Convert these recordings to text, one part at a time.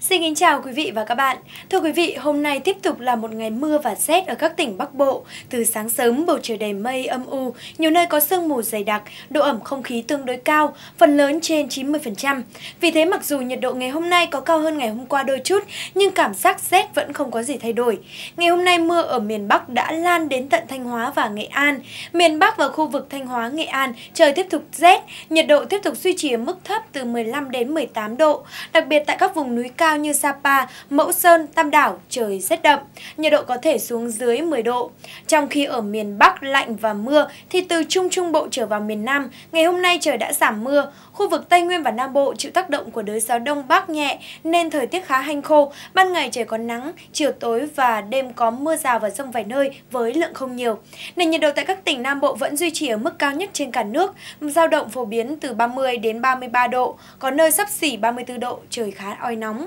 Xin kính chào quý vị và các bạn. Thưa quý vị, hôm nay tiếp tục là một ngày mưa và rét ở các tỉnh Bắc Bộ. Từ sáng sớm, bầu trời đầy mây âm u, nhiều nơi có sương mù dày đặc, độ ẩm không khí tương đối cao, phần lớn trên 90%. Vì thế mặc dù nhiệt độ ngày hôm nay có cao hơn ngày hôm qua đôi chút, nhưng cảm giác rét vẫn không có gì thay đổi. Ngày hôm nay mưa ở miền Bắc đã lan đến tận Thanh Hóa và Nghệ An. Miền Bắc và khu vực Thanh Hóa, Nghệ An trời tiếp tục rét, nhiệt độ tiếp tục duy trì ở mức thấp từ 15 đến 18 độ, đặc biệt tại các vùng núi cao cao như Sapa, Mẫu Sơn, Tam Đảo trời rét đậm, nhiệt độ có thể xuống dưới 10 độ. Trong khi ở miền Bắc lạnh và mưa thì từ Trung Trung Bộ trở vào miền Nam, ngày hôm nay trời đã giảm mưa. Khu vực Tây Nguyên và Nam Bộ chịu tác động của đới gió Đông Bắc nhẹ nên thời tiết khá hanh khô, ban ngày trời có nắng, chiều tối và đêm có mưa rào và rông vài nơi với lượng không nhiều. Nền nhiệt độ tại các tỉnh Nam Bộ vẫn duy trì ở mức cao nhất trên cả nước, giao động phổ biến từ 30 đến 33 độ, có nơi sắp xỉ 34 độ, trời khá oi nóng.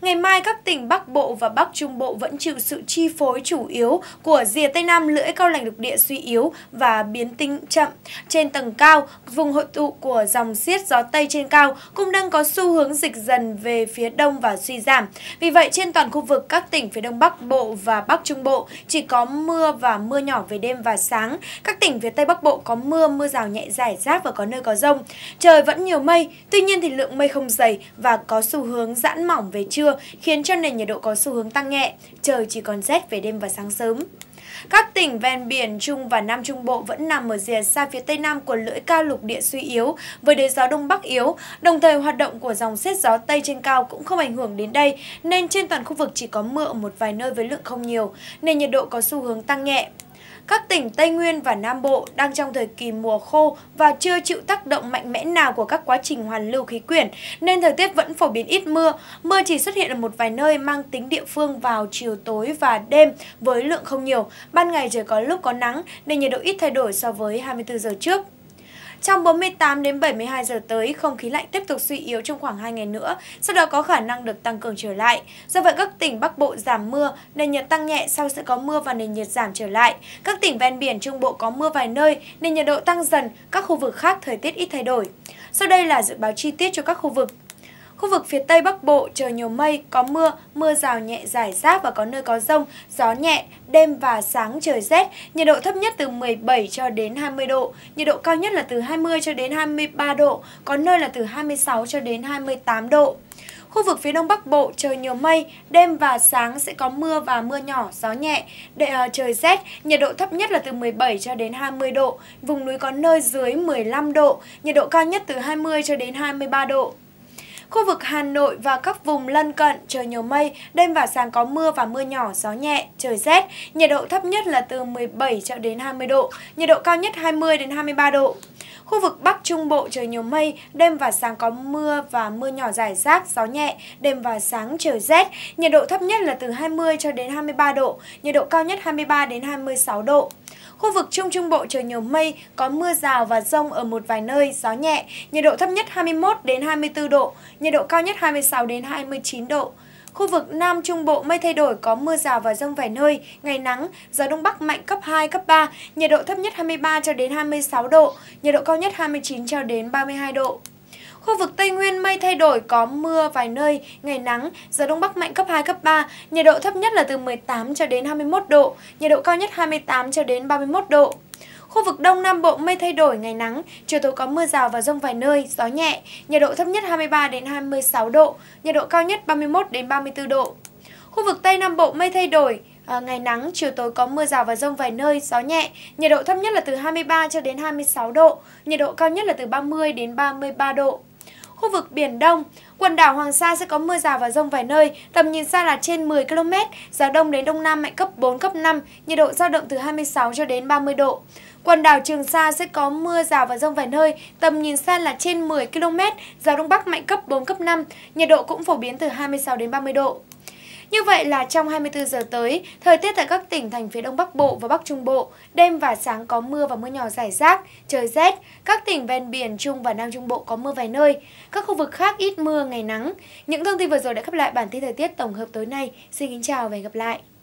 Ngày mai, các tỉnh Bắc Bộ và Bắc Trung Bộ vẫn chịu sự chi phối chủ yếu của rìa Tây Nam lưỡi cao lạnh lục địa suy yếu và biến tinh chậm. Trên tầng cao, vùng hội tụ của dòng xiết gió Tây trên cao cũng đang có xu hướng dịch dần về phía đông và suy giảm. Vì vậy, trên toàn khu vực các tỉnh phía đông Bắc Bộ và Bắc Trung Bộ chỉ có mưa và mưa nhỏ về đêm và sáng. Các tỉnh phía Tây Bắc Bộ có mưa, mưa rào nhẹ rải rác và có nơi có rông. Trời vẫn nhiều mây, tuy nhiên thì lượng mây không dày và có xu hướng giãn mỏng về trưa trưa, khiến cho nền nhiệt độ có xu hướng tăng nhẹ, trời chỉ còn rét về đêm và sáng sớm. Các tỉnh ven biển Trung và Nam Trung Bộ vẫn nằm ở rìa xa phía tây nam của lưỡi cao lục địa suy yếu với đới gió đông bắc yếu, đồng thời hoạt động của dòng xét gió tây trên cao cũng không ảnh hưởng đến đây nên trên toàn khu vực chỉ có mưa ở một vài nơi với lượng không nhiều nên nhiệt độ có xu hướng tăng nhẹ. Các tỉnh Tây Nguyên và Nam Bộ đang trong thời kỳ mùa khô và chưa chịu tác động mạnh mẽ nào của các quá trình hoàn lưu khí quyển, nên thời tiết vẫn phổ biến ít mưa. Mưa chỉ xuất hiện ở một vài nơi mang tính địa phương vào chiều tối và đêm với lượng không nhiều. Ban ngày trời có lúc có nắng nên nhiệt độ ít thay đổi so với 24 giờ trước. Trong 48 đến 72 giờ tới, không khí lạnh tiếp tục suy yếu trong khoảng 2 ngày nữa, sau đó có khả năng được tăng cường trở lại. Do vậy, các tỉnh Bắc Bộ giảm mưa, nền nhiệt tăng nhẹ sau sẽ có mưa và nền nhiệt giảm trở lại. Các tỉnh ven biển Trung Bộ có mưa vài nơi, nền nhiệt độ tăng dần, các khu vực khác thời tiết ít thay đổi. Sau đây là dự báo chi tiết cho các khu vực. Khu vực phía Tây Bắc Bộ trời nhiều mây, có mưa, mưa rào nhẹ rải rác và có nơi có rông, gió nhẹ, đêm và sáng trời rét, nhiệt độ thấp nhất từ 17 cho đến 20 độ, nhiệt độ cao nhất là từ 20 cho đến 23 độ, có nơi là từ 26 cho đến 28 độ. Khu vực phía đông bắc bộ trời nhiều mây, đêm và sáng sẽ có mưa và mưa nhỏ, gió nhẹ, Để, à, ờ, trời rét, nhiệt độ thấp nhất là từ 17 cho đến 20 độ, vùng núi có nơi dưới 15 độ, nhiệt độ cao nhất từ 20 cho đến 23 độ. Khu vực Hà Nội và các vùng lân cận trời nhiều mây, đêm và sáng có mưa và mưa nhỏ, gió nhẹ, trời rét. Nhiệt độ thấp nhất là từ 17 cho đến 20 độ, nhiệt độ cao nhất 20 đến 23 độ. Khu vực Bắc Trung Bộ trời nhiều mây, đêm và sáng có mưa và mưa nhỏ rải rác, gió nhẹ, đêm và sáng trời rét. Nhiệt độ thấp nhất là từ 20 cho đến 23 độ, nhiệt độ cao nhất 23 đến 26 độ. Khu vực Trung Trung Bộ trời nhiều mây, có mưa rào và rông ở một vài nơi, gió nhẹ, nhiệt độ thấp nhất 21 đến 24 độ, nhiệt độ cao nhất 26 đến 29 độ. Khu vực Nam Trung Bộ mây thay đổi có mưa rào và rông vài nơi, ngày nắng, gió Đông Bắc mạnh cấp 2, cấp 3, nhiệt độ thấp nhất 23 cho đến 26 độ, nhiệt độ cao nhất 29 cho đến 32 độ. Khu vực Tây Nguyên mây thay đổi có mưa vài nơi, ngày nắng, gió đông bắc mạnh cấp 2 cấp 3, nhiệt độ thấp nhất là từ 18 cho đến 21 độ, nhiệt độ cao nhất 28 cho đến 31 độ. Khu vực Đông Nam Bộ mây thay đổi, ngày nắng, chiều tối có mưa rào và rông vài nơi, gió nhẹ, nhiệt độ thấp nhất 23 đến 26 độ, nhiệt độ cao nhất 31 đến 34 độ. Khu vực Tây Nam Bộ mây thay đổi, À, ngày nắng, chiều tối có mưa rào và rông vài nơi, gió nhẹ, nhiệt độ thấp nhất là từ 23 cho đến 26 độ, nhiệt độ cao nhất là từ 30 đến 33 độ khu vực Biển Đông. Quần đảo Hoàng Sa sẽ có mưa rào và rông vài nơi, tầm nhìn xa là trên 10 km, gió đông đến đông nam mạnh cấp 4, cấp 5, nhiệt độ giao động từ 26 cho đến 30 độ. Quần đảo Trường Sa sẽ có mưa rào và rông vài nơi, tầm nhìn xa là trên 10 km, gió đông bắc mạnh cấp 4, cấp 5, nhiệt độ cũng phổ biến từ 26 đến 30 độ. Như vậy là trong 24 giờ tới, thời tiết tại các tỉnh thành phía Đông Bắc Bộ và Bắc Trung Bộ, đêm và sáng có mưa và mưa nhỏ rải rác, trời rét. Các tỉnh ven biển Trung và Nam Trung Bộ có mưa vài nơi, các khu vực khác ít mưa, ngày nắng. Những thông tin vừa rồi đã khép lại bản tin thời tiết tổng hợp tối nay. Xin kính chào và hẹn gặp lại.